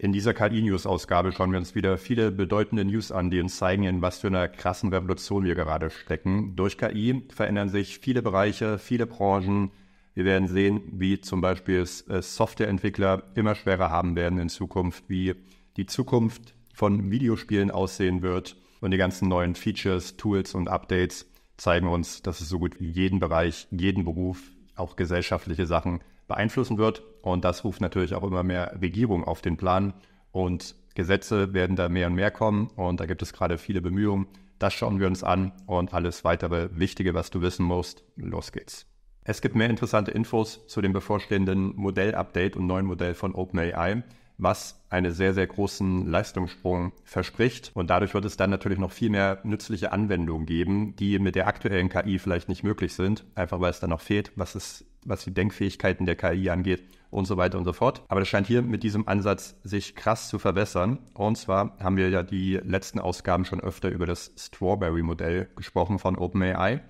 In dieser KI-News-Ausgabe schauen wir uns wieder viele bedeutende News an, die uns zeigen, in was für einer krassen Revolution wir gerade stecken. Durch KI verändern sich viele Bereiche, viele Branchen. Wir werden sehen, wie zum Beispiel äh, Softwareentwickler immer schwerer haben werden in Zukunft, wie die Zukunft von Videospielen aussehen wird. Und die ganzen neuen Features, Tools und Updates zeigen uns, dass es so gut wie jeden Bereich, jeden Beruf, auch gesellschaftliche Sachen beeinflussen wird. Und das ruft natürlich auch immer mehr Regierung auf den Plan. Und Gesetze werden da mehr und mehr kommen. Und da gibt es gerade viele Bemühungen. Das schauen wir uns an. Und alles weitere Wichtige, was du wissen musst, los geht's. Es gibt mehr interessante Infos zu dem bevorstehenden Modellupdate und neuen Modell von OpenAI was einen sehr, sehr großen Leistungssprung verspricht. Und dadurch wird es dann natürlich noch viel mehr nützliche Anwendungen geben, die mit der aktuellen KI vielleicht nicht möglich sind, einfach weil es dann noch fehlt, was, es, was die Denkfähigkeiten der KI angeht und so weiter und so fort. Aber das scheint hier mit diesem Ansatz sich krass zu verbessern. Und zwar haben wir ja die letzten Ausgaben schon öfter über das Strawberry-Modell gesprochen von OpenAI.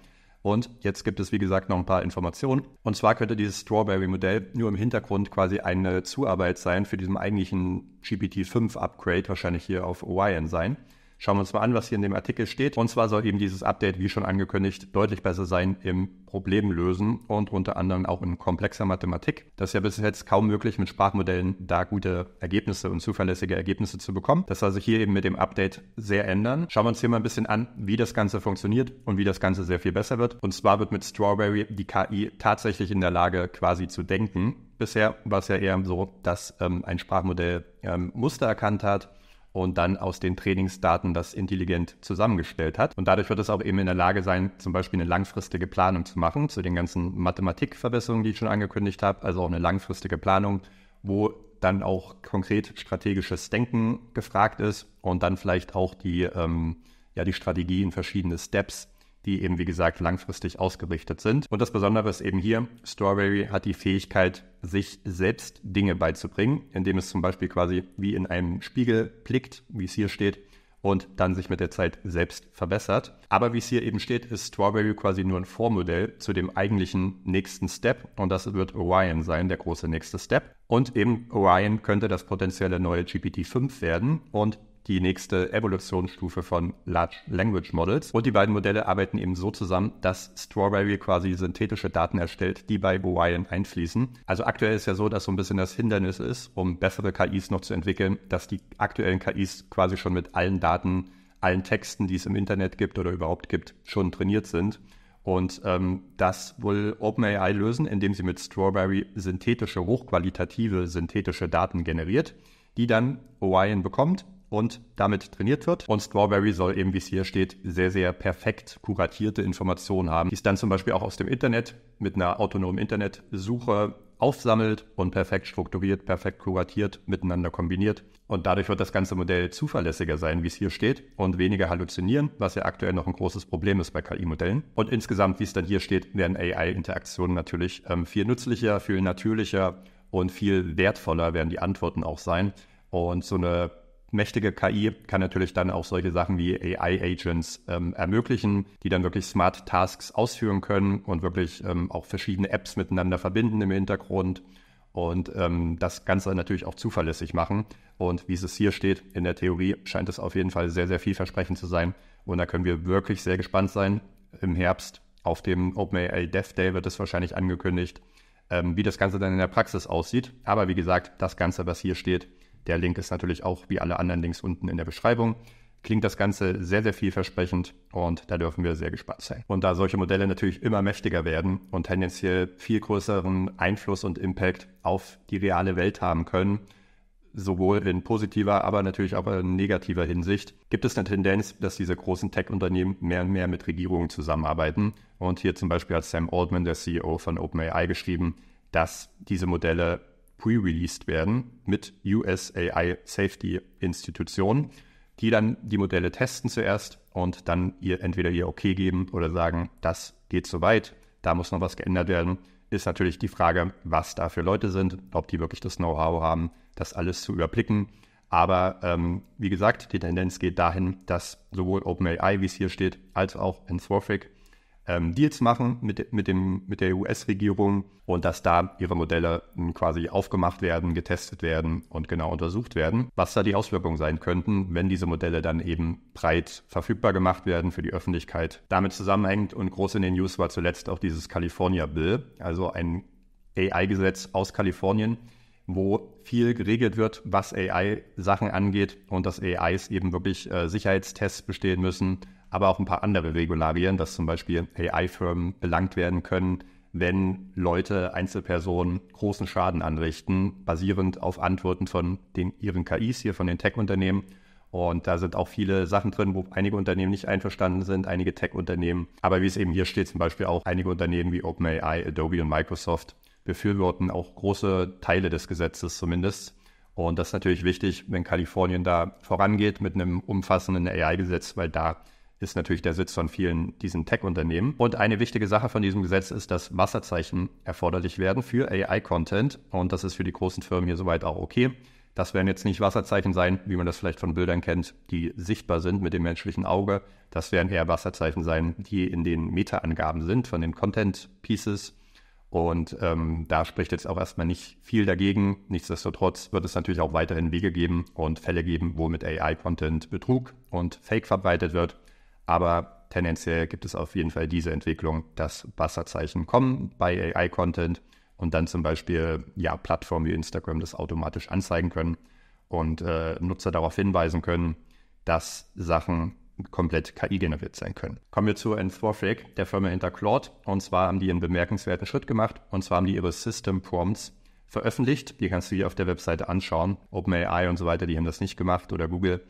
Und jetzt gibt es, wie gesagt, noch ein paar Informationen. Und zwar könnte dieses Strawberry-Modell nur im Hintergrund quasi eine Zuarbeit sein für diesen eigentlichen GPT-5-Upgrade, wahrscheinlich hier auf Orion sein. Schauen wir uns mal an, was hier in dem Artikel steht. Und zwar soll eben dieses Update, wie schon angekündigt, deutlich besser sein im Problemlösen und unter anderem auch in komplexer Mathematik. Das ist ja bis jetzt kaum möglich, mit Sprachmodellen da gute Ergebnisse und zuverlässige Ergebnisse zu bekommen. Das soll sich hier eben mit dem Update sehr ändern. Schauen wir uns hier mal ein bisschen an, wie das Ganze funktioniert und wie das Ganze sehr viel besser wird. Und zwar wird mit Strawberry die KI tatsächlich in der Lage, quasi zu denken. Bisher war es ja eher so, dass ähm, ein Sprachmodell ähm, Muster erkannt hat und dann aus den Trainingsdaten das intelligent zusammengestellt hat. Und dadurch wird es auch eben in der Lage sein, zum Beispiel eine langfristige Planung zu machen, zu den ganzen Mathematikverbesserungen, die ich schon angekündigt habe, also auch eine langfristige Planung, wo dann auch konkret strategisches Denken gefragt ist und dann vielleicht auch die, ähm, ja, die Strategie in verschiedene Steps die eben, wie gesagt, langfristig ausgerichtet sind. Und das Besondere ist eben hier, Strawberry hat die Fähigkeit, sich selbst Dinge beizubringen, indem es zum Beispiel quasi wie in einem Spiegel blickt, wie es hier steht, und dann sich mit der Zeit selbst verbessert. Aber wie es hier eben steht, ist Strawberry quasi nur ein Vormodell zu dem eigentlichen nächsten Step und das wird Orion sein, der große nächste Step. Und eben Orion könnte das potenzielle neue GPT-5 werden und die nächste Evolutionsstufe von Large Language Models. Und die beiden Modelle arbeiten eben so zusammen, dass Strawberry quasi synthetische Daten erstellt, die bei Boyan einfließen. Also aktuell ist ja so, dass so ein bisschen das Hindernis ist, um bessere KIs noch zu entwickeln, dass die aktuellen KIs quasi schon mit allen Daten, allen Texten, die es im Internet gibt oder überhaupt gibt, schon trainiert sind. Und ähm, das will OpenAI lösen, indem sie mit Strawberry synthetische, hochqualitative synthetische Daten generiert, die dann Orion bekommt und damit trainiert wird. Und Strawberry soll eben, wie es hier steht, sehr, sehr perfekt kuratierte Informationen haben, die es dann zum Beispiel auch aus dem Internet mit einer autonomen Internetsuche aufsammelt und perfekt strukturiert, perfekt kuratiert, miteinander kombiniert. Und dadurch wird das ganze Modell zuverlässiger sein, wie es hier steht, und weniger halluzinieren, was ja aktuell noch ein großes Problem ist bei KI-Modellen. Und insgesamt, wie es dann hier steht, werden AI-Interaktionen natürlich ähm, viel nützlicher, viel natürlicher und viel wertvoller werden die Antworten auch sein. Und so eine mächtige KI kann natürlich dann auch solche Sachen wie AI-Agents ähm, ermöglichen, die dann wirklich Smart Tasks ausführen können und wirklich ähm, auch verschiedene Apps miteinander verbinden im Hintergrund und ähm, das Ganze natürlich auch zuverlässig machen. Und wie es hier steht, in der Theorie scheint es auf jeden Fall sehr, sehr vielversprechend zu sein. Und da können wir wirklich sehr gespannt sein. Im Herbst auf dem OpenAI Dev Day wird es wahrscheinlich angekündigt, ähm, wie das Ganze dann in der Praxis aussieht. Aber wie gesagt, das Ganze, was hier steht, der Link ist natürlich auch wie alle anderen Links unten in der Beschreibung. Klingt das Ganze sehr, sehr vielversprechend und da dürfen wir sehr gespannt sein. Und da solche Modelle natürlich immer mächtiger werden und tendenziell viel größeren Einfluss und Impact auf die reale Welt haben können, sowohl in positiver, aber natürlich auch in negativer Hinsicht, gibt es eine Tendenz, dass diese großen Tech-Unternehmen mehr und mehr mit Regierungen zusammenarbeiten. Und hier zum Beispiel hat Sam Altman, der CEO von OpenAI, geschrieben, dass diese Modelle pre-released werden mit USAI Safety Institutionen, die dann die Modelle testen zuerst und dann ihr entweder ihr OK geben oder sagen, das geht so weit, da muss noch was geändert werden. Ist natürlich die Frage, was da für Leute sind, ob die wirklich das Know-how haben, das alles zu überblicken. Aber ähm, wie gesagt, die Tendenz geht dahin, dass sowohl OpenAI, wie es hier steht, als auch Anthropic ähm, Deals machen mit, mit, dem, mit der US-Regierung und dass da ihre Modelle ähm, quasi aufgemacht werden, getestet werden und genau untersucht werden, was da die Auswirkungen sein könnten, wenn diese Modelle dann eben breit verfügbar gemacht werden für die Öffentlichkeit. Damit zusammenhängt und groß in den News war zuletzt auch dieses California Bill, also ein AI-Gesetz aus Kalifornien, wo viel geregelt wird, was AI-Sachen angeht und dass AIs eben wirklich äh, Sicherheitstests bestehen müssen aber auch ein paar andere Regularien, dass zum Beispiel AI-Firmen belangt werden können, wenn Leute, Einzelpersonen großen Schaden anrichten, basierend auf Antworten von den, ihren KIs hier, von den Tech-Unternehmen. Und da sind auch viele Sachen drin, wo einige Unternehmen nicht einverstanden sind, einige Tech-Unternehmen. Aber wie es eben hier steht, zum Beispiel auch einige Unternehmen wie OpenAI, Adobe und Microsoft befürworten auch große Teile des Gesetzes zumindest. Und das ist natürlich wichtig, wenn Kalifornien da vorangeht mit einem umfassenden AI-Gesetz, weil da ist natürlich der Sitz von vielen diesen Tech-Unternehmen. Und eine wichtige Sache von diesem Gesetz ist, dass Wasserzeichen erforderlich werden für AI-Content. Und das ist für die großen Firmen hier soweit auch okay. Das werden jetzt nicht Wasserzeichen sein, wie man das vielleicht von Bildern kennt, die sichtbar sind mit dem menschlichen Auge. Das werden eher Wasserzeichen sein, die in den Meta-Angaben sind, von den Content-Pieces. Und ähm, da spricht jetzt auch erstmal nicht viel dagegen. Nichtsdestotrotz wird es natürlich auch weiterhin Wege geben und Fälle geben, wo mit AI-Content Betrug und Fake verbreitet wird. Aber tendenziell gibt es auf jeden Fall diese Entwicklung, dass Wasserzeichen kommen bei AI-Content und dann zum Beispiel ja, Plattformen wie Instagram das automatisch anzeigen können und äh, Nutzer darauf hinweisen können, dass Sachen komplett KI-generiert sein können. Kommen wir zu Anthropic, der Firma hinter Claude. Und zwar haben die einen bemerkenswerten Schritt gemacht. Und zwar haben die ihre System Prompts veröffentlicht. Die kannst du hier auf der Webseite anschauen. OpenAI und so weiter, die haben das nicht gemacht oder Google.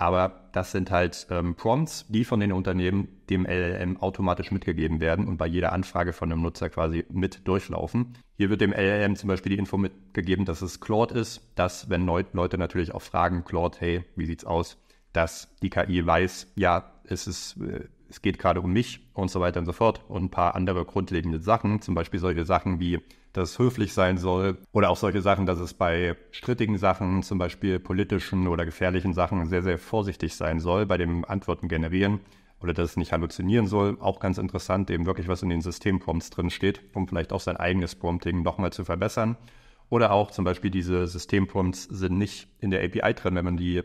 Aber das sind halt ähm, Prompts, die von den Unternehmen dem LLM automatisch mitgegeben werden und bei jeder Anfrage von einem Nutzer quasi mit durchlaufen. Hier wird dem LLM zum Beispiel die Info mitgegeben, dass es Claude ist, dass wenn Leute natürlich auch fragen, Claude, hey, wie sieht's aus, dass die KI weiß, ja, es ist, äh, es geht gerade um mich und so weiter und so fort und ein paar andere grundlegende Sachen, zum Beispiel solche Sachen wie das höflich sein soll. Oder auch solche Sachen, dass es bei strittigen Sachen, zum Beispiel politischen oder gefährlichen Sachen, sehr, sehr vorsichtig sein soll bei dem Antworten generieren. Oder dass es nicht halluzinieren soll. Auch ganz interessant, eben wirklich was in den Systemprompts drin steht, um vielleicht auch sein eigenes Prompting nochmal zu verbessern. Oder auch zum Beispiel diese Systemprompts sind nicht in der API drin, wenn man die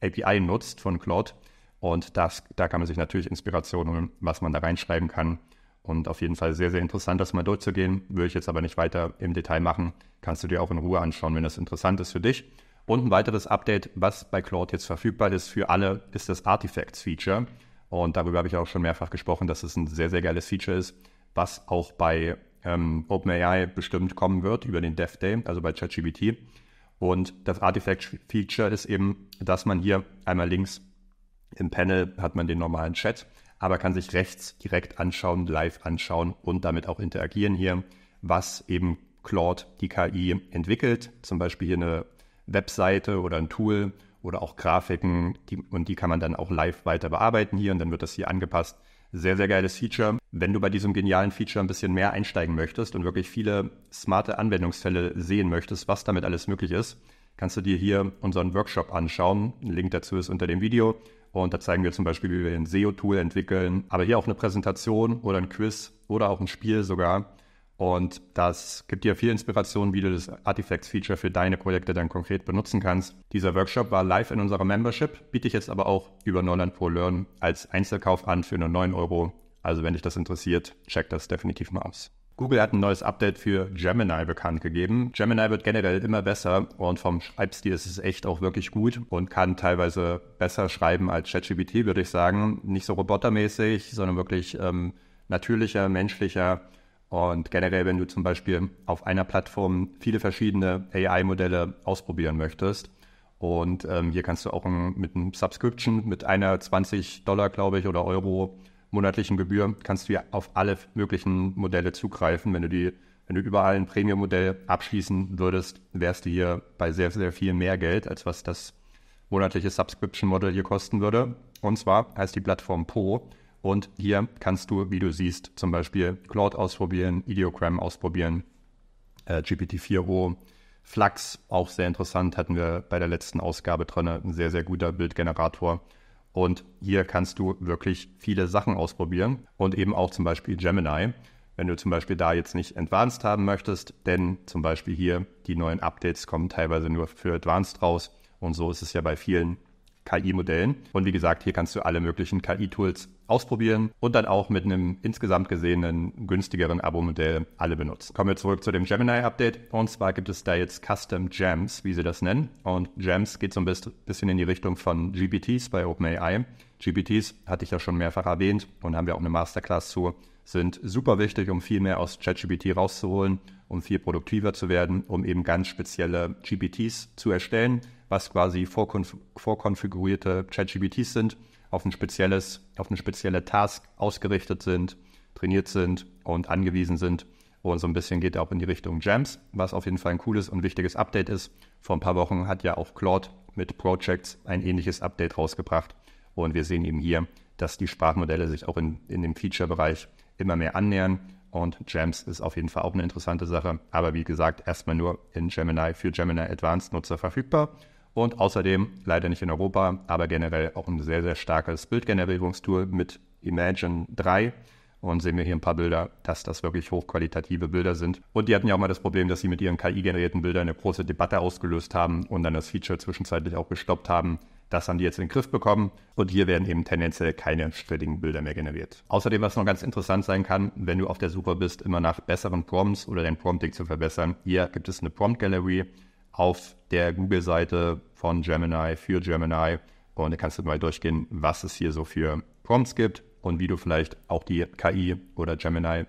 API nutzt von Cloud. Und das, da kann man sich natürlich Inspiration holen, was man da reinschreiben kann, und auf jeden Fall sehr, sehr interessant, das mal durchzugehen. Würde ich jetzt aber nicht weiter im Detail machen. Kannst du dir auch in Ruhe anschauen, wenn das interessant ist für dich. Und ein weiteres Update, was bei Claude jetzt verfügbar ist für alle, ist das Artifacts-Feature. Und darüber habe ich auch schon mehrfach gesprochen, dass es ein sehr, sehr geiles Feature ist, was auch bei ähm, OpenAI bestimmt kommen wird über den Dev Day, also bei ChatGBT. Und das Artifact-Feature ist eben, dass man hier einmal links im Panel hat man den normalen Chat aber kann sich rechts direkt anschauen, live anschauen und damit auch interagieren hier, was eben Claude, die KI, entwickelt. Zum Beispiel hier eine Webseite oder ein Tool oder auch Grafiken die, und die kann man dann auch live weiter bearbeiten hier und dann wird das hier angepasst. Sehr, sehr geiles Feature. Wenn du bei diesem genialen Feature ein bisschen mehr einsteigen möchtest und wirklich viele smarte Anwendungsfälle sehen möchtest, was damit alles möglich ist, kannst du dir hier unseren Workshop anschauen. Ein Link dazu ist unter dem Video und da zeigen wir zum Beispiel, wie wir ein SEO-Tool entwickeln, aber hier auch eine Präsentation oder ein Quiz oder auch ein Spiel sogar. Und das gibt dir viel Inspiration, wie du das Artifacts-Feature für deine Projekte dann konkret benutzen kannst. Dieser Workshop war live in unserer Membership, biete ich jetzt aber auch über Norland Pro Learn als Einzelkauf an für nur 9 Euro. Also wenn dich das interessiert, check das definitiv mal aus. Google hat ein neues Update für Gemini bekannt gegeben. Gemini wird generell immer besser und vom Schreibstil ist es echt auch wirklich gut und kann teilweise besser schreiben als ChatGPT, würde ich sagen. Nicht so robotermäßig, sondern wirklich ähm, natürlicher, menschlicher. Und generell, wenn du zum Beispiel auf einer Plattform viele verschiedene AI-Modelle ausprobieren möchtest, und ähm, hier kannst du auch ein, mit einem Subscription, mit einer 20 Dollar, glaube ich, oder Euro monatlichen Gebühr kannst du ja auf alle möglichen Modelle zugreifen. Wenn du die, wenn du überall ein Premium-Modell abschließen würdest, wärst du hier bei sehr, sehr viel mehr Geld, als was das monatliche Subscription-Modell hier kosten würde. Und zwar heißt die Plattform Po. Und hier kannst du, wie du siehst, zum Beispiel Cloud ausprobieren, Ideogram ausprobieren, äh, GPT-4o, Flux, auch sehr interessant, hatten wir bei der letzten Ausgabe drin, ein sehr, sehr guter Bildgenerator. Und hier kannst du wirklich viele Sachen ausprobieren und eben auch zum Beispiel Gemini, wenn du zum Beispiel da jetzt nicht Advanced haben möchtest, denn zum Beispiel hier die neuen Updates kommen teilweise nur für Advanced raus. Und so ist es ja bei vielen KI-Modellen. Und wie gesagt, hier kannst du alle möglichen KI-Tools ausprobieren und dann auch mit einem insgesamt gesehenen günstigeren Abo-Modell alle benutzen. Kommen wir zurück zu dem Gemini-Update. Und zwar gibt es da jetzt Custom Gems, wie sie das nennen. Und Gems geht so ein bisschen in die Richtung von GPTs bei OpenAI. GPTs hatte ich ja schon mehrfach erwähnt und haben wir auch eine Masterclass zu, sind super wichtig, um viel mehr aus ChatGPT rauszuholen um viel produktiver zu werden, um eben ganz spezielle GPTs zu erstellen, was quasi vorkonf vorkonfigurierte Chat-GPTs sind, auf ein spezielles, auf eine spezielle Task ausgerichtet sind, trainiert sind und angewiesen sind. Und so ein bisschen geht auch in die Richtung Jams, was auf jeden Fall ein cooles und wichtiges Update ist. Vor ein paar Wochen hat ja auch Claude mit Projects ein ähnliches Update rausgebracht. Und wir sehen eben hier, dass die Sprachmodelle sich auch in, in dem Feature-Bereich immer mehr annähern und Gems ist auf jeden Fall auch eine interessante Sache. Aber wie gesagt, erstmal nur in Gemini für Gemini Advanced Nutzer verfügbar. Und außerdem, leider nicht in Europa, aber generell auch ein sehr, sehr starkes Bildgenerierungstool mit Imagine 3. Und sehen wir hier ein paar Bilder, dass das wirklich hochqualitative Bilder sind. Und die hatten ja auch mal das Problem, dass sie mit ihren KI-generierten Bildern eine große Debatte ausgelöst haben und dann das Feature zwischenzeitlich auch gestoppt haben, das haben die jetzt in den Griff bekommen und hier werden eben tendenziell keine strittigen Bilder mehr generiert. Außerdem, was noch ganz interessant sein kann, wenn du auf der Suche bist, immer nach besseren Prompts oder dein Prompting zu verbessern, hier gibt es eine Prompt Gallery auf der Google-Seite von Gemini für Gemini und da kannst du mal durchgehen, was es hier so für Prompts gibt und wie du vielleicht auch die KI oder Gemini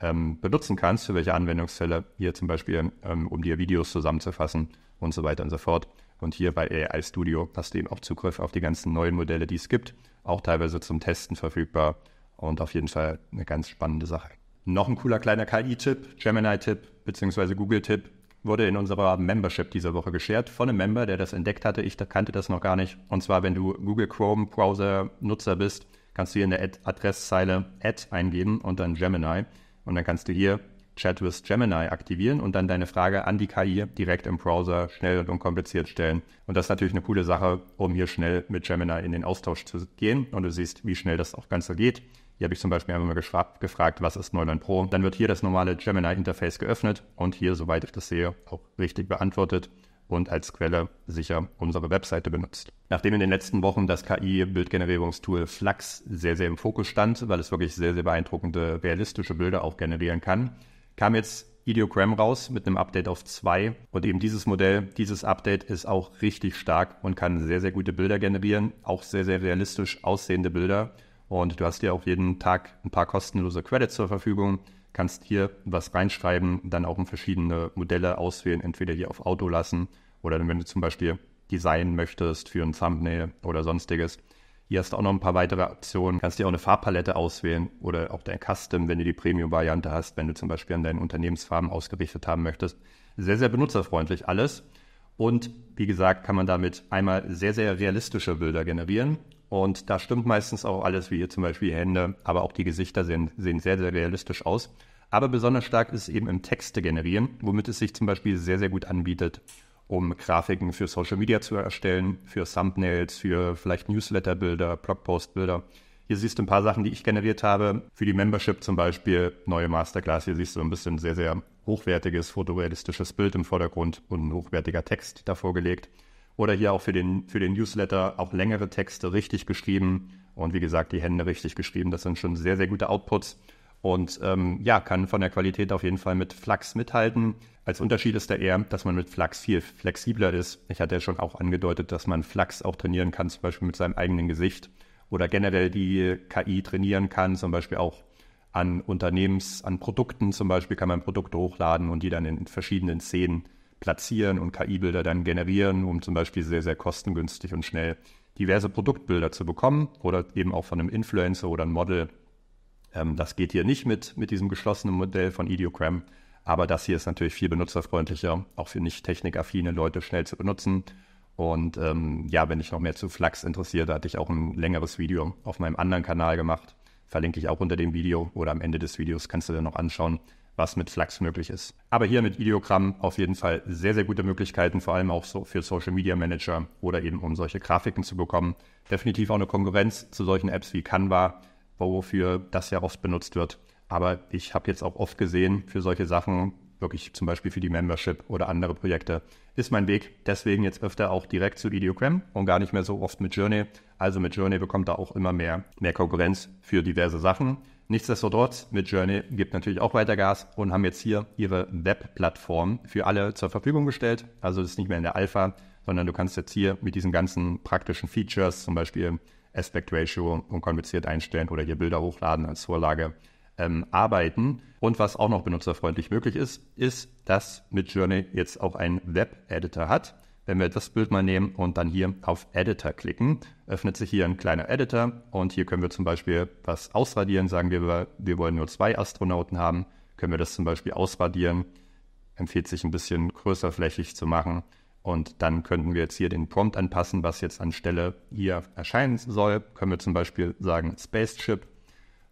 ähm, benutzen kannst, für welche Anwendungsfälle, hier zum Beispiel, ähm, um dir Videos zusammenzufassen und so weiter und so fort. Und hier bei AI Studio hast du eben auch Zugriff auf die ganzen neuen Modelle, die es gibt, auch teilweise zum Testen verfügbar und auf jeden Fall eine ganz spannende Sache. Noch ein cooler kleiner KI-Tipp, Gemini-Tipp bzw. Google-Tipp wurde in unserer Membership dieser Woche geshared von einem Member, der das entdeckt hatte. Ich kannte das noch gar nicht. Und zwar, wenn du Google Chrome Browser Nutzer bist, kannst du hier in der Ad Adresszeile Ad eingeben und dann Gemini. Und dann kannst du hier Chat Gemini aktivieren und dann deine Frage an die KI direkt im Browser schnell und unkompliziert stellen. Und das ist natürlich eine coole Sache, um hier schnell mit Gemini in den Austausch zu gehen. Und du siehst, wie schnell das auch Ganze geht. Hier habe ich zum Beispiel einmal mal gefragt, was ist 99 Pro? Dann wird hier das normale Gemini-Interface geöffnet und hier, soweit ich das sehe, auch richtig beantwortet und als Quelle sicher unsere Webseite benutzt. Nachdem in den letzten Wochen das KI-Bildgenerierungstool Flux sehr, sehr im Fokus stand, weil es wirklich sehr, sehr beeindruckende, realistische Bilder auch generieren kann, kam jetzt Ideogram raus mit einem Update auf 2 und eben dieses Modell, dieses Update ist auch richtig stark und kann sehr, sehr gute Bilder generieren, auch sehr, sehr realistisch aussehende Bilder. Und du hast dir auch jeden Tag ein paar kostenlose Credits zur Verfügung, kannst hier was reinschreiben, dann auch in verschiedene Modelle auswählen, entweder hier auf Auto lassen oder wenn du zum Beispiel designen möchtest für ein Thumbnail oder sonstiges, hier hast du auch noch ein paar weitere Optionen. Kannst dir auch eine Farbpalette auswählen oder auch dein Custom, wenn du die Premium-Variante hast, wenn du zum Beispiel an deinen Unternehmensfarben ausgerichtet haben möchtest. Sehr, sehr benutzerfreundlich alles. Und wie gesagt, kann man damit einmal sehr, sehr realistische Bilder generieren. Und da stimmt meistens auch alles, wie hier zum Beispiel die Hände, aber auch die Gesichter sehen, sehen sehr, sehr realistisch aus. Aber besonders stark ist es eben im Texte generieren, womit es sich zum Beispiel sehr, sehr gut anbietet, um Grafiken für Social Media zu erstellen, für Thumbnails, für vielleicht Newsletter-Bilder, Blogpost-Bilder. Hier siehst du ein paar Sachen, die ich generiert habe. Für die Membership zum Beispiel neue Masterclass. Hier siehst du ein bisschen sehr, sehr hochwertiges, fotorealistisches Bild im Vordergrund und ein hochwertiger Text davor gelegt. Oder hier auch für den, für den Newsletter auch längere Texte richtig geschrieben. Und wie gesagt, die Hände richtig geschrieben. Das sind schon sehr, sehr gute Outputs. Und ähm, ja, kann von der Qualität auf jeden Fall mit Flax mithalten. Als Unterschied ist da eher, dass man mit Flax viel flexibler ist. Ich hatte ja schon auch angedeutet, dass man Flax auch trainieren kann, zum Beispiel mit seinem eigenen Gesicht oder generell die KI trainieren kann, zum Beispiel auch an Unternehmens, an Produkten zum Beispiel kann man Produkte hochladen und die dann in verschiedenen Szenen platzieren und KI-Bilder dann generieren, um zum Beispiel sehr, sehr kostengünstig und schnell diverse Produktbilder zu bekommen oder eben auch von einem Influencer oder einem Model ähm, das geht hier nicht mit, mit diesem geschlossenen Modell von Ideogram. Aber das hier ist natürlich viel benutzerfreundlicher, auch für nicht technikaffine Leute schnell zu benutzen. Und ähm, ja, wenn ich noch mehr zu Flux interessiert, da hatte ich auch ein längeres Video auf meinem anderen Kanal gemacht. Verlinke ich auch unter dem Video oder am Ende des Videos kannst du dir noch anschauen, was mit Flux möglich ist. Aber hier mit Ideogramm auf jeden Fall sehr, sehr gute Möglichkeiten, vor allem auch so für Social Media Manager oder eben um solche Grafiken zu bekommen. Definitiv auch eine Konkurrenz zu solchen Apps wie Canva, wofür das ja oft benutzt wird. Aber ich habe jetzt auch oft gesehen, für solche Sachen, wirklich zum Beispiel für die Membership oder andere Projekte, ist mein Weg deswegen jetzt öfter auch direkt zu Ideogram und gar nicht mehr so oft mit Journey. Also mit Journey bekommt da auch immer mehr, mehr Konkurrenz für diverse Sachen. Nichtsdestotrotz, mit Journey gibt natürlich auch weiter Gas und haben jetzt hier ihre Webplattform für alle zur Verfügung gestellt. Also das ist nicht mehr in der Alpha, sondern du kannst jetzt hier mit diesen ganzen praktischen Features, zum Beispiel Aspect Ratio unkompliziert einstellen oder hier Bilder hochladen als Vorlage ähm, arbeiten. Und was auch noch benutzerfreundlich möglich ist, ist, dass Midjourney jetzt auch einen Web-Editor hat. Wenn wir das Bild mal nehmen und dann hier auf Editor klicken, öffnet sich hier ein kleiner Editor und hier können wir zum Beispiel was ausradieren. Sagen wir, wir wollen nur zwei Astronauten haben, können wir das zum Beispiel ausradieren. Empfiehlt sich ein bisschen größerflächig zu machen. Und dann könnten wir jetzt hier den Prompt anpassen, was jetzt anstelle hier erscheinen soll. Können wir zum Beispiel sagen Spaceship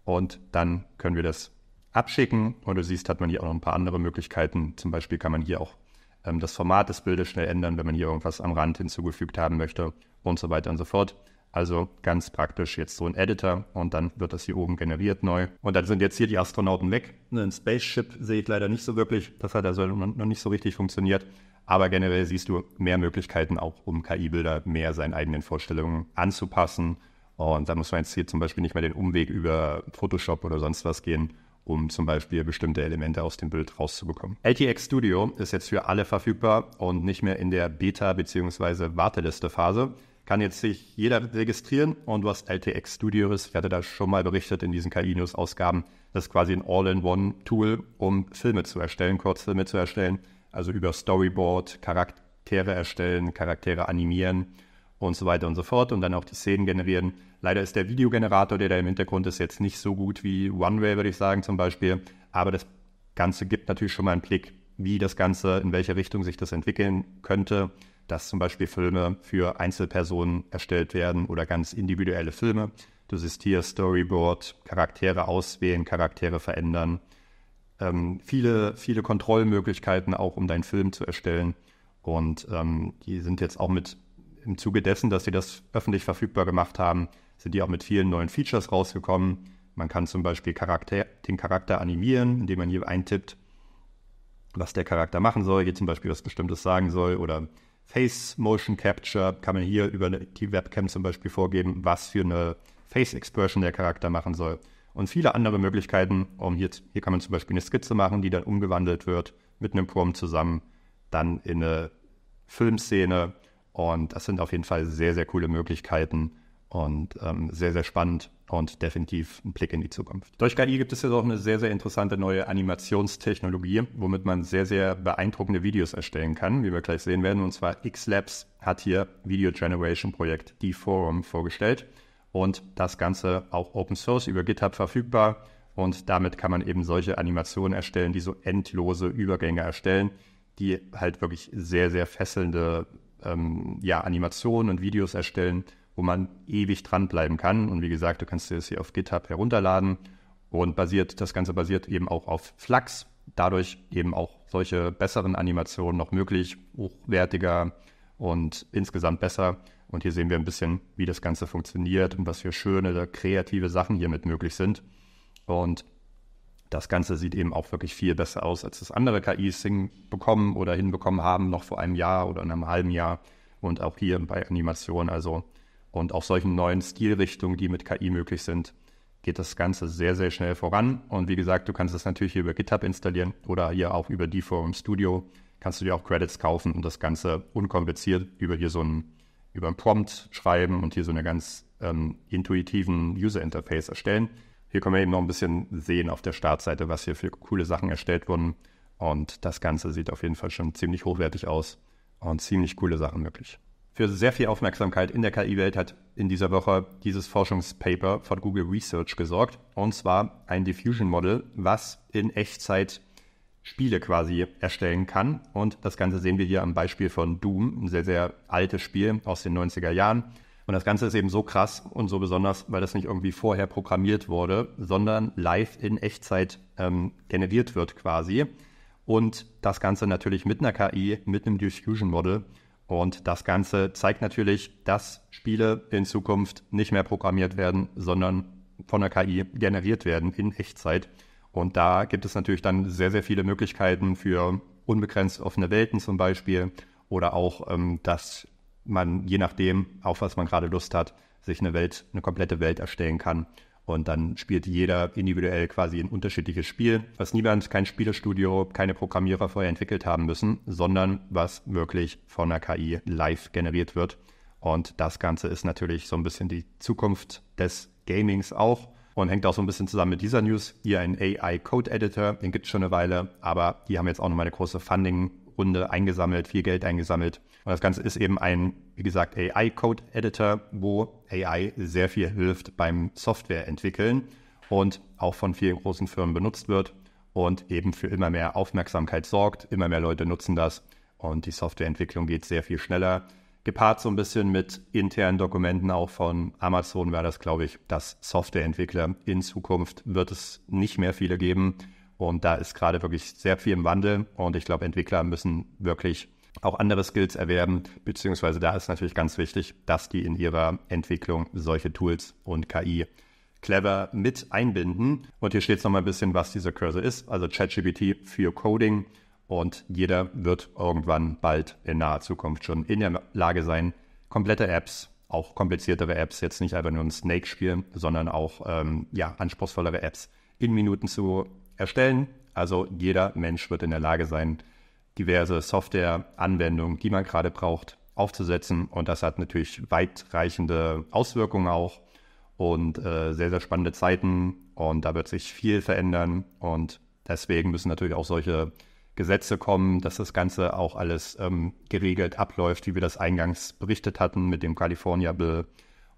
und dann können wir das abschicken. Und du siehst, hat man hier auch noch ein paar andere Möglichkeiten. Zum Beispiel kann man hier auch ähm, das Format des Bildes schnell ändern, wenn man hier irgendwas am Rand hinzugefügt haben möchte und so weiter und so fort. Also ganz praktisch jetzt so ein Editor und dann wird das hier oben generiert neu. Und dann sind jetzt hier die Astronauten weg. Ein Spaceship sehe ich leider nicht so wirklich. Das hat also noch nicht so richtig funktioniert. Aber generell siehst du mehr Möglichkeiten auch, um KI-Bilder mehr seinen eigenen Vorstellungen anzupassen. Und da muss man jetzt hier zum Beispiel nicht mehr den Umweg über Photoshop oder sonst was gehen, um zum Beispiel bestimmte Elemente aus dem Bild rauszubekommen. LTX Studio ist jetzt für alle verfügbar und nicht mehr in der Beta- bzw. Warteliste-Phase. Kann jetzt sich jeder registrieren und was LTX Studio ist, ich hatte da schon mal berichtet in diesen KI-News-Ausgaben, das ist quasi ein All-in-One-Tool, um Filme zu erstellen, Kurzfilme zu erstellen also über Storyboard, Charaktere erstellen, Charaktere animieren und so weiter und so fort und dann auch die Szenen generieren. Leider ist der Videogenerator, der da im Hintergrund ist, jetzt nicht so gut wie OneWay, würde ich sagen zum Beispiel, aber das Ganze gibt natürlich schon mal einen Blick, wie das Ganze, in welche Richtung sich das entwickeln könnte, dass zum Beispiel Filme für Einzelpersonen erstellt werden oder ganz individuelle Filme. Du siehst hier Storyboard, Charaktere auswählen, Charaktere verändern ähm, viele, viele Kontrollmöglichkeiten auch, um deinen Film zu erstellen. Und ähm, die sind jetzt auch mit im Zuge dessen, dass sie das öffentlich verfügbar gemacht haben, sind die auch mit vielen neuen Features rausgekommen. Man kann zum Beispiel Charakter, den Charakter animieren, indem man hier eintippt, was der Charakter machen soll, hier zum Beispiel was Bestimmtes sagen soll oder Face Motion Capture kann man hier über die Webcam zum Beispiel vorgeben, was für eine Face Expression der Charakter machen soll und viele andere Möglichkeiten. Um hier, hier kann man zum Beispiel eine Skizze machen, die dann umgewandelt wird mit einem Prompt zusammen, dann in eine Filmszene. Und das sind auf jeden Fall sehr, sehr coole Möglichkeiten und ähm, sehr, sehr spannend und definitiv ein Blick in die Zukunft. Durch KI gibt es jetzt auch eine sehr, sehr interessante neue Animationstechnologie, womit man sehr, sehr beeindruckende Videos erstellen kann, wie wir gleich sehen werden. Und zwar Xlabs hat hier Video Generation Projekt D-Forum vorgestellt und das Ganze auch Open Source über GitHub verfügbar. Und damit kann man eben solche Animationen erstellen, die so endlose Übergänge erstellen, die halt wirklich sehr, sehr fesselnde ähm, ja, Animationen und Videos erstellen, wo man ewig dranbleiben kann. Und wie gesagt, du kannst dir das hier auf GitHub herunterladen und basiert, das Ganze basiert eben auch auf Flux. Dadurch eben auch solche besseren Animationen noch möglich, hochwertiger und insgesamt besser. Und hier sehen wir ein bisschen, wie das Ganze funktioniert und was für schöne, kreative Sachen hiermit möglich sind. Und das Ganze sieht eben auch wirklich viel besser aus, als das andere KIs bekommen oder hinbekommen haben, noch vor einem Jahr oder in einem halben Jahr. Und auch hier bei Animation, also und auch solchen neuen Stilrichtungen, die mit KI möglich sind, geht das Ganze sehr, sehr schnell voran. Und wie gesagt, du kannst es natürlich hier über GitHub installieren oder hier auch über Deforum Studio kannst du dir auch Credits kaufen und das Ganze unkompliziert über hier so einen über einen Prompt schreiben und hier so eine ganz ähm, intuitiven User Interface erstellen. Hier können wir eben noch ein bisschen sehen auf der Startseite, was hier für coole Sachen erstellt wurden. Und das Ganze sieht auf jeden Fall schon ziemlich hochwertig aus und ziemlich coole Sachen möglich. Für sehr viel Aufmerksamkeit in der KI-Welt hat in dieser Woche dieses Forschungspaper von Google Research gesorgt. Und zwar ein Diffusion Model, was in Echtzeit Spiele quasi erstellen kann. Und das Ganze sehen wir hier am Beispiel von Doom, ein sehr, sehr altes Spiel aus den 90er Jahren. Und das Ganze ist eben so krass und so besonders, weil das nicht irgendwie vorher programmiert wurde, sondern live in Echtzeit ähm, generiert wird quasi. Und das Ganze natürlich mit einer KI, mit einem Diffusion Model. Und das Ganze zeigt natürlich, dass Spiele in Zukunft nicht mehr programmiert werden, sondern von der KI generiert werden in Echtzeit. Und da gibt es natürlich dann sehr, sehr viele Möglichkeiten für unbegrenzt offene Welten zum Beispiel oder auch, ähm, dass man je nachdem, auf was man gerade Lust hat, sich eine Welt, eine komplette Welt erstellen kann. Und dann spielt jeder individuell quasi ein unterschiedliches Spiel, was niemand, kein Spielestudio, keine Programmierer vorher entwickelt haben müssen, sondern was wirklich von der KI live generiert wird. Und das Ganze ist natürlich so ein bisschen die Zukunft des Gamings auch und hängt auch so ein bisschen zusammen mit dieser News. Hier ein AI Code Editor, den gibt es schon eine Weile, aber die haben jetzt auch nochmal eine große Funding-Runde eingesammelt, viel Geld eingesammelt. Und das Ganze ist eben ein, wie gesagt, AI Code Editor, wo AI sehr viel hilft beim Software entwickeln und auch von vielen großen Firmen benutzt wird und eben für immer mehr Aufmerksamkeit sorgt. Immer mehr Leute nutzen das und die Softwareentwicklung geht sehr viel schneller. Gepaart so ein bisschen mit internen Dokumenten auch von Amazon war das, glaube ich, dass Softwareentwickler in Zukunft wird es nicht mehr viele geben. Und da ist gerade wirklich sehr viel im Wandel. Und ich glaube, Entwickler müssen wirklich auch andere Skills erwerben, beziehungsweise da ist natürlich ganz wichtig, dass die in ihrer Entwicklung solche Tools und KI clever mit einbinden. Und hier steht es nochmal ein bisschen, was dieser Cursor ist. Also ChatGPT für Coding und jeder wird irgendwann bald in naher Zukunft schon in der Lage sein, komplette Apps, auch kompliziertere Apps, jetzt nicht einfach nur ein Snake-Spiel, sondern auch ähm, ja, anspruchsvollere Apps in Minuten zu erstellen. Also jeder Mensch wird in der Lage sein, diverse Software-Anwendungen, die man gerade braucht, aufzusetzen. Und das hat natürlich weitreichende Auswirkungen auch und äh, sehr, sehr spannende Zeiten. Und da wird sich viel verändern. Und deswegen müssen natürlich auch solche Gesetze kommen, dass das Ganze auch alles ähm, geregelt abläuft, wie wir das eingangs berichtet hatten mit dem California Bill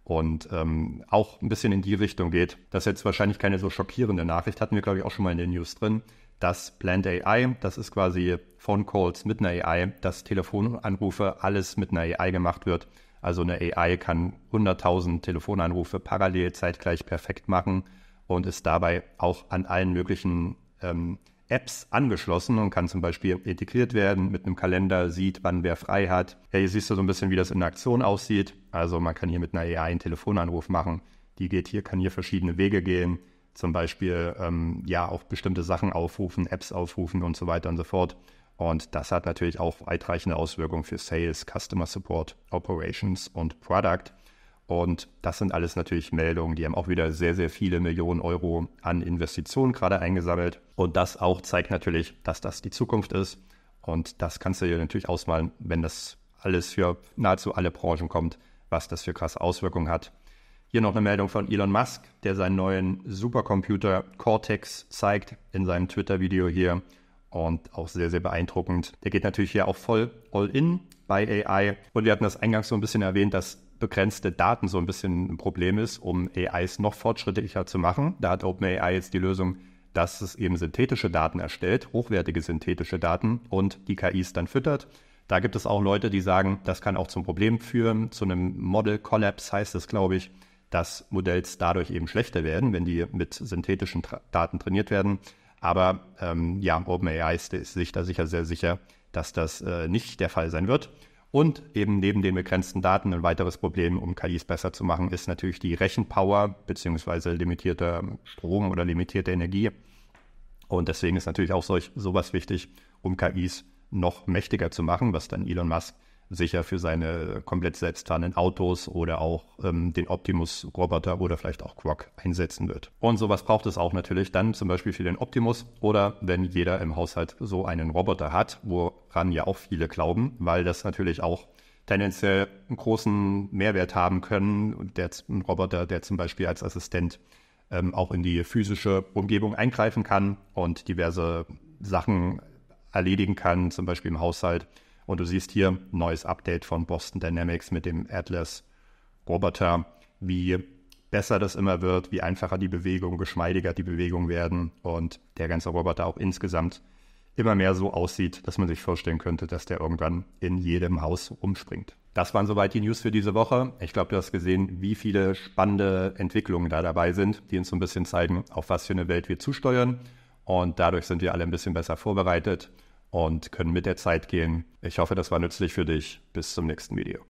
und ähm, auch ein bisschen in die Richtung geht. Das ist jetzt wahrscheinlich keine so schockierende Nachricht, hatten wir, glaube ich, auch schon mal in den News drin, dass Planned AI, das ist quasi Phone Calls mit einer AI, dass Telefonanrufe alles mit einer AI gemacht wird. Also eine AI kann 100.000 Telefonanrufe parallel zeitgleich perfekt machen und ist dabei auch an allen möglichen ähm, Apps angeschlossen und kann zum Beispiel integriert werden mit einem Kalender, sieht, wann wer frei hat. Ja, hier siehst du so ein bisschen, wie das in der Aktion aussieht. Also man kann hier mit einer AI einen Telefonanruf machen. Die geht hier, kann hier verschiedene Wege gehen. Zum Beispiel ähm, ja auch bestimmte Sachen aufrufen, Apps aufrufen und so weiter und so fort. Und das hat natürlich auch weitreichende Auswirkungen für Sales, Customer Support, Operations und Product. Und das sind alles natürlich Meldungen, die haben auch wieder sehr, sehr viele Millionen Euro an Investitionen gerade eingesammelt. Und das auch zeigt natürlich, dass das die Zukunft ist. Und das kannst du dir natürlich ausmalen, wenn das alles für nahezu alle Branchen kommt, was das für krasse Auswirkungen hat. Hier noch eine Meldung von Elon Musk, der seinen neuen Supercomputer Cortex zeigt in seinem Twitter-Video hier. Und auch sehr, sehr beeindruckend. Der geht natürlich hier auch voll all in bei AI. Und wir hatten das eingangs so ein bisschen erwähnt, dass begrenzte Daten so ein bisschen ein Problem ist, um AIs noch fortschrittlicher zu machen. Da hat OpenAI jetzt die Lösung, dass es eben synthetische Daten erstellt, hochwertige synthetische Daten und die KIs dann füttert. Da gibt es auch Leute, die sagen, das kann auch zum Problem führen, zu einem Model Collapse heißt es, glaube ich, dass Modells dadurch eben schlechter werden, wenn die mit synthetischen Tra Daten trainiert werden. Aber ähm, ja, OpenAI ist, sich da sicher sehr sicher, dass das äh, nicht der Fall sein wird. Und eben neben den begrenzten Daten ein weiteres Problem, um KIs besser zu machen, ist natürlich die Rechenpower beziehungsweise limitierter Strom oder limitierte Energie. Und deswegen ist natürlich auch solch, sowas wichtig, um KIs noch mächtiger zu machen, was dann Elon Musk sicher für seine komplett selbstfahrenden Autos oder auch ähm, den Optimus-Roboter oder vielleicht auch Quark einsetzen wird. Und sowas braucht es auch natürlich dann zum Beispiel für den Optimus oder wenn jeder im Haushalt so einen Roboter hat, woran ja auch viele glauben, weil das natürlich auch tendenziell einen großen Mehrwert haben können. Der, ein Roboter, der zum Beispiel als Assistent ähm, auch in die physische Umgebung eingreifen kann und diverse Sachen erledigen kann, zum Beispiel im Haushalt und du siehst hier ein neues Update von Boston Dynamics mit dem Atlas-Roboter, wie besser das immer wird, wie einfacher die Bewegung, geschmeidiger die Bewegung werden und der ganze Roboter auch insgesamt immer mehr so aussieht, dass man sich vorstellen könnte, dass der irgendwann in jedem Haus umspringt. Das waren soweit die News für diese Woche. Ich glaube, du hast gesehen, wie viele spannende Entwicklungen da dabei sind, die uns so ein bisschen zeigen, auf was für eine Welt wir zusteuern. Und dadurch sind wir alle ein bisschen besser vorbereitet und können mit der Zeit gehen. Ich hoffe, das war nützlich für dich. Bis zum nächsten Video.